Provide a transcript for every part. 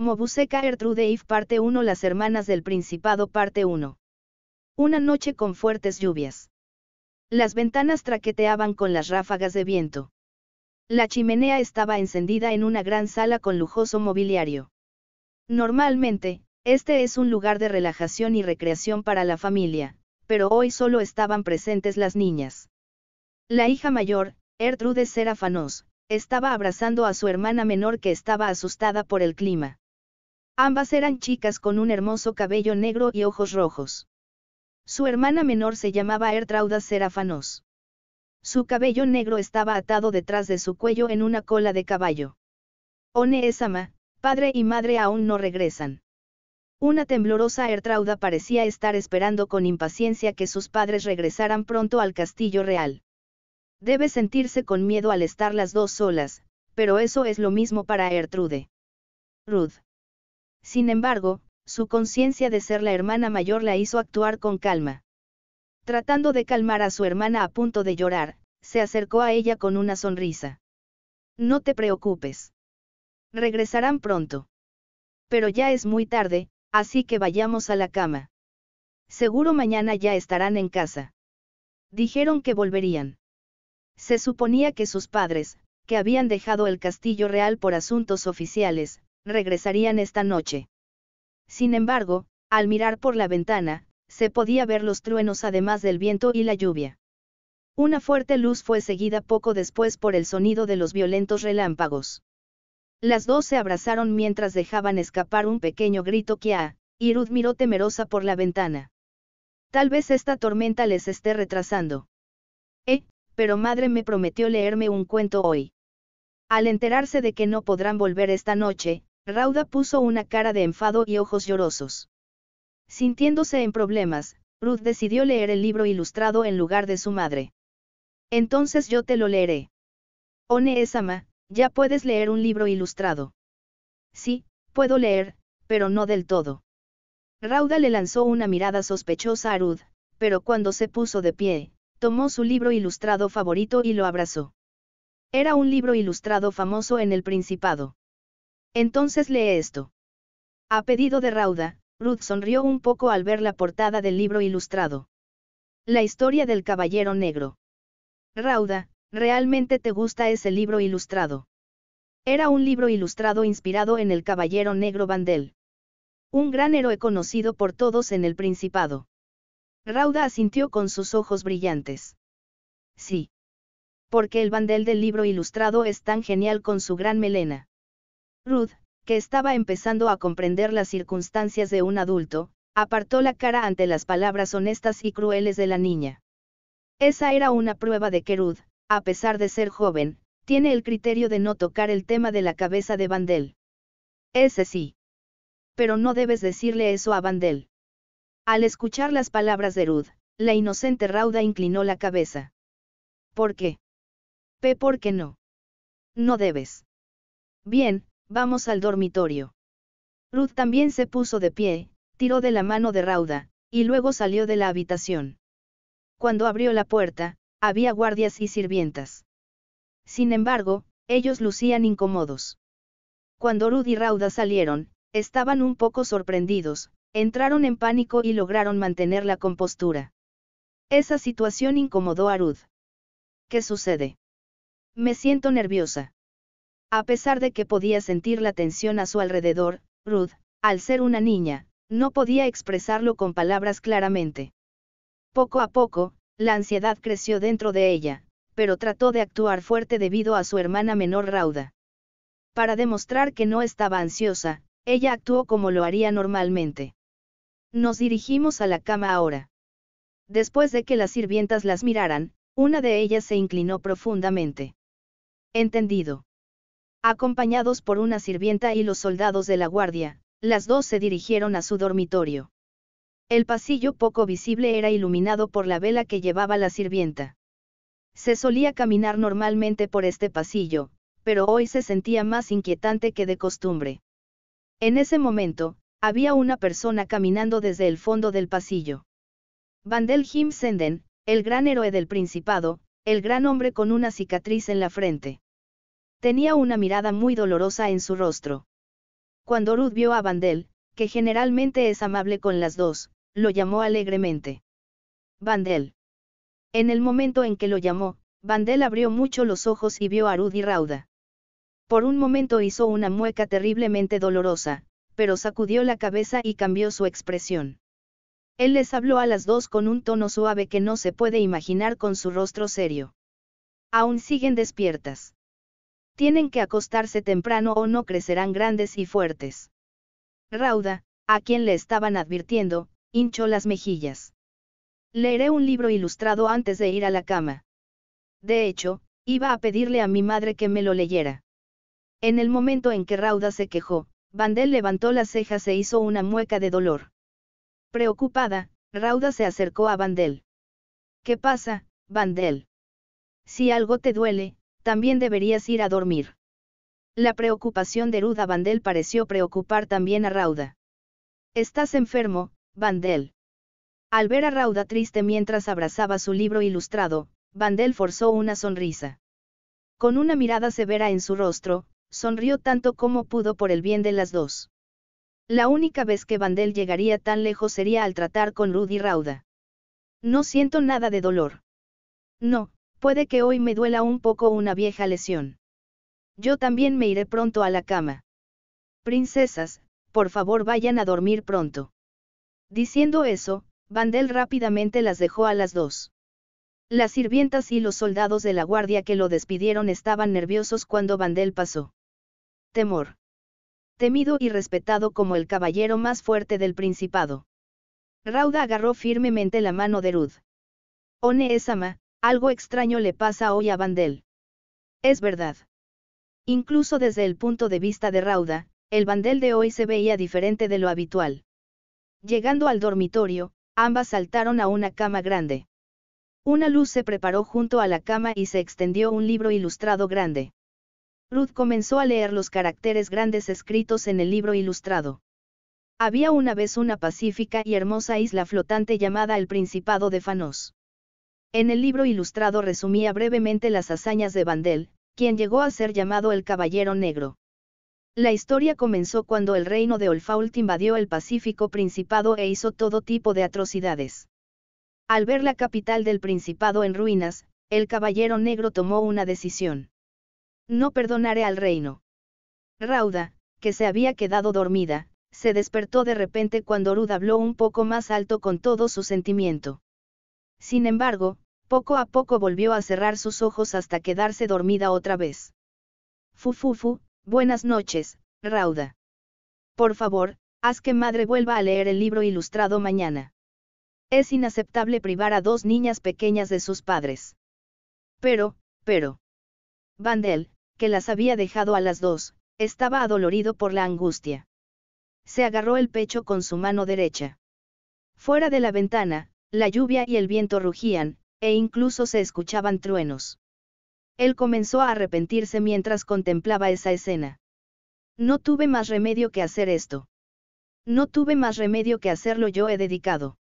Mobuseka Ertrude Parte 1 Las Hermanas del Principado Parte 1. Una noche con fuertes lluvias. Las ventanas traqueteaban con las ráfagas de viento. La chimenea estaba encendida en una gran sala con lujoso mobiliario. Normalmente, este es un lugar de relajación y recreación para la familia, pero hoy solo estaban presentes las niñas. La hija mayor, Ertrude Serafanos, estaba abrazando a su hermana menor que estaba asustada por el clima. Ambas eran chicas con un hermoso cabello negro y ojos rojos. Su hermana menor se llamaba Ertrauda Serafanos. Su cabello negro estaba atado detrás de su cuello en una cola de caballo. One padre y madre aún no regresan. Una temblorosa Ertrauda parecía estar esperando con impaciencia que sus padres regresaran pronto al castillo real. Debe sentirse con miedo al estar las dos solas, pero eso es lo mismo para Ertrude. Ruth. Sin embargo, su conciencia de ser la hermana mayor la hizo actuar con calma. Tratando de calmar a su hermana a punto de llorar, se acercó a ella con una sonrisa. No te preocupes. Regresarán pronto. Pero ya es muy tarde, así que vayamos a la cama. Seguro mañana ya estarán en casa. Dijeron que volverían. Se suponía que sus padres, que habían dejado el castillo real por asuntos oficiales, regresarían esta noche. Sin embargo, al mirar por la ventana, se podía ver los truenos además del viento y la lluvia. Una fuerte luz fue seguida poco después por el sonido de los violentos relámpagos. Las dos se abrazaron mientras dejaban escapar un pequeño grito que a, y Ruth miró temerosa por la ventana. Tal vez esta tormenta les esté retrasando. Eh, pero madre me prometió leerme un cuento hoy. Al enterarse de que no podrán volver esta noche, Rauda puso una cara de enfado y ojos llorosos. Sintiéndose en problemas, Ruth decidió leer el libro ilustrado en lugar de su madre. Entonces yo te lo leeré. One ya puedes leer un libro ilustrado. Sí, puedo leer, pero no del todo. Rauda le lanzó una mirada sospechosa a Ruth, pero cuando se puso de pie, tomó su libro ilustrado favorito y lo abrazó. Era un libro ilustrado famoso en el Principado. Entonces lee esto. A pedido de Rauda, Ruth sonrió un poco al ver la portada del libro ilustrado. La historia del Caballero Negro. Rauda, realmente te gusta ese libro ilustrado. Era un libro ilustrado inspirado en el Caballero Negro Bandel. Un gran héroe conocido por todos en el Principado. Rauda asintió con sus ojos brillantes. Sí. Porque el Bandel del libro ilustrado es tan genial con su gran melena. Ruth, que estaba empezando a comprender las circunstancias de un adulto, apartó la cara ante las palabras honestas y crueles de la niña. Esa era una prueba de que Ruth, a pesar de ser joven, tiene el criterio de no tocar el tema de la cabeza de Vandel. Ese sí. Pero no debes decirle eso a Vandel. Al escuchar las palabras de Ruth, la inocente Rauda inclinó la cabeza. ¿Por qué? P. ¿Por qué no? No debes. Bien, Vamos al dormitorio. Ruth también se puso de pie, tiró de la mano de Rauda, y luego salió de la habitación. Cuando abrió la puerta, había guardias y sirvientas. Sin embargo, ellos lucían incómodos. Cuando Ruth y Rauda salieron, estaban un poco sorprendidos, entraron en pánico y lograron mantener la compostura. Esa situación incomodó a Ruth. ¿Qué sucede? Me siento nerviosa. A pesar de que podía sentir la tensión a su alrededor, Ruth, al ser una niña, no podía expresarlo con palabras claramente. Poco a poco, la ansiedad creció dentro de ella, pero trató de actuar fuerte debido a su hermana menor Rauda. Para demostrar que no estaba ansiosa, ella actuó como lo haría normalmente. Nos dirigimos a la cama ahora. Después de que las sirvientas las miraran, una de ellas se inclinó profundamente. Entendido. Acompañados por una sirvienta y los soldados de la guardia, las dos se dirigieron a su dormitorio. El pasillo poco visible era iluminado por la vela que llevaba la sirvienta. Se solía caminar normalmente por este pasillo, pero hoy se sentía más inquietante que de costumbre. En ese momento, había una persona caminando desde el fondo del pasillo. Vandel Senden, el gran héroe del Principado, el gran hombre con una cicatriz en la frente. Tenía una mirada muy dolorosa en su rostro. Cuando Ruth vio a Vandel, que generalmente es amable con las dos, lo llamó alegremente. Vandel. En el momento en que lo llamó, Vandel abrió mucho los ojos y vio a Ruth y Rauda. Por un momento hizo una mueca terriblemente dolorosa, pero sacudió la cabeza y cambió su expresión. Él les habló a las dos con un tono suave que no se puede imaginar con su rostro serio. Aún siguen despiertas. Tienen que acostarse temprano o no crecerán grandes y fuertes. Rauda, a quien le estaban advirtiendo, hinchó las mejillas. Leeré un libro ilustrado antes de ir a la cama. De hecho, iba a pedirle a mi madre que me lo leyera. En el momento en que Rauda se quejó, Vandel levantó las cejas e hizo una mueca de dolor. Preocupada, Rauda se acercó a Vandel. ¿Qué pasa, Vandel? Si algo te duele, también deberías ir a dormir. La preocupación de Ruda Vandel pareció preocupar también a Rauda. Estás enfermo, Vandel. Al ver a Rauda triste mientras abrazaba su libro ilustrado, Vandel forzó una sonrisa. Con una mirada severa en su rostro, sonrió tanto como pudo por el bien de las dos. La única vez que Vandel llegaría tan lejos sería al tratar con Rudy Rauda. No siento nada de dolor. No, Puede que hoy me duela un poco una vieja lesión. Yo también me iré pronto a la cama. Princesas, por favor vayan a dormir pronto. Diciendo eso, Vandel rápidamente las dejó a las dos. Las sirvientas y los soldados de la guardia que lo despidieron estaban nerviosos cuando Vandel pasó. Temor. Temido y respetado como el caballero más fuerte del principado. Rauda agarró firmemente la mano de Ruth. One algo extraño le pasa hoy a Vandel. Es verdad. Incluso desde el punto de vista de Rauda, el Vandel de hoy se veía diferente de lo habitual. Llegando al dormitorio, ambas saltaron a una cama grande. Una luz se preparó junto a la cama y se extendió un libro ilustrado grande. Ruth comenzó a leer los caracteres grandes escritos en el libro ilustrado. Había una vez una pacífica y hermosa isla flotante llamada el Principado de Fanos. En el libro ilustrado resumía brevemente las hazañas de Vandel, quien llegó a ser llamado el Caballero Negro. La historia comenzó cuando el reino de Olfault invadió el Pacífico Principado e hizo todo tipo de atrocidades. Al ver la capital del Principado en ruinas, el Caballero Negro tomó una decisión. No perdonaré al reino. Rauda, que se había quedado dormida, se despertó de repente cuando Rud habló un poco más alto con todo su sentimiento. Sin embargo, poco a poco volvió a cerrar sus ojos hasta quedarse dormida otra vez. Fufufu, buenas noches, Rauda. Por favor, haz que madre vuelva a leer el libro ilustrado mañana. Es inaceptable privar a dos niñas pequeñas de sus padres. Pero, pero. Vandel, que las había dejado a las dos, estaba adolorido por la angustia. Se agarró el pecho con su mano derecha. Fuera de la ventana, la lluvia y el viento rugían, e incluso se escuchaban truenos. Él comenzó a arrepentirse mientras contemplaba esa escena. No tuve más remedio que hacer esto. No tuve más remedio que hacerlo yo he dedicado.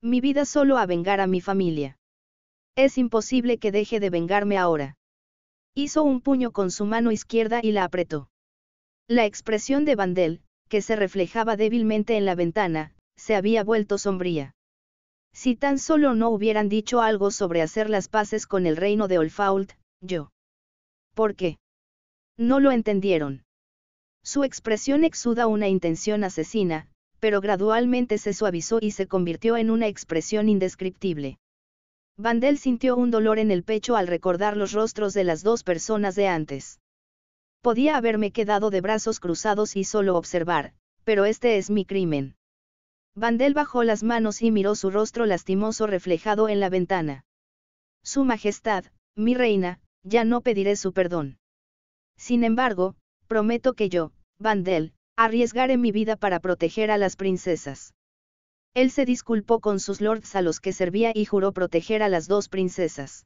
Mi vida solo a vengar a mi familia. Es imposible que deje de vengarme ahora. Hizo un puño con su mano izquierda y la apretó. La expresión de Vandel, que se reflejaba débilmente en la ventana, se había vuelto sombría. Si tan solo no hubieran dicho algo sobre hacer las paces con el reino de Olfault, yo. ¿Por qué? No lo entendieron. Su expresión exuda una intención asesina, pero gradualmente se suavizó y se convirtió en una expresión indescriptible. Vandel sintió un dolor en el pecho al recordar los rostros de las dos personas de antes. Podía haberme quedado de brazos cruzados y solo observar, pero este es mi crimen. Vandel bajó las manos y miró su rostro lastimoso reflejado en la ventana. Su Majestad, mi reina, ya no pediré su perdón. Sin embargo, prometo que yo, Vandel, arriesgaré mi vida para proteger a las princesas. Él se disculpó con sus lords a los que servía y juró proteger a las dos princesas.